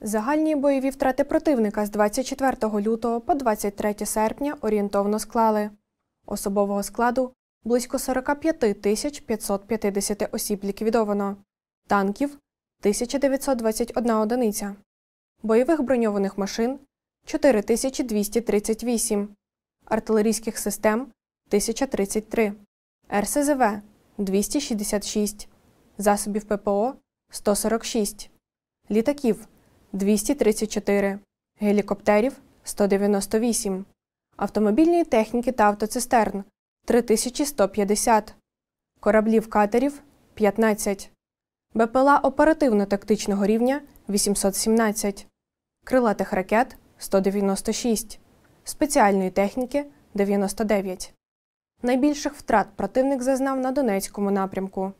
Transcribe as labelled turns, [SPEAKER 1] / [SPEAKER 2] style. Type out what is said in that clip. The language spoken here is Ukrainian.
[SPEAKER 1] Загальні бойові втрати противника з 24 лютого по 23 серпня орієнтовно склали. Особового складу близько 45 тисяч 550 осіб ліквідовано, танків 1921 одиниця, бойових броньованих машин 4238, артилерійських систем 1033, РСЗВ 266, засобів ППО 146, літаків. 234, гелікоптерів 198, автомобільної техніки та автоцистерн 3150, кораблів катерів 15, БПЛА оперативно-тактичного рівня 817, крилатих ракет 196, спеціальної техніки 99. Найбільших втрат противник зазнав на Донецькому напрямку.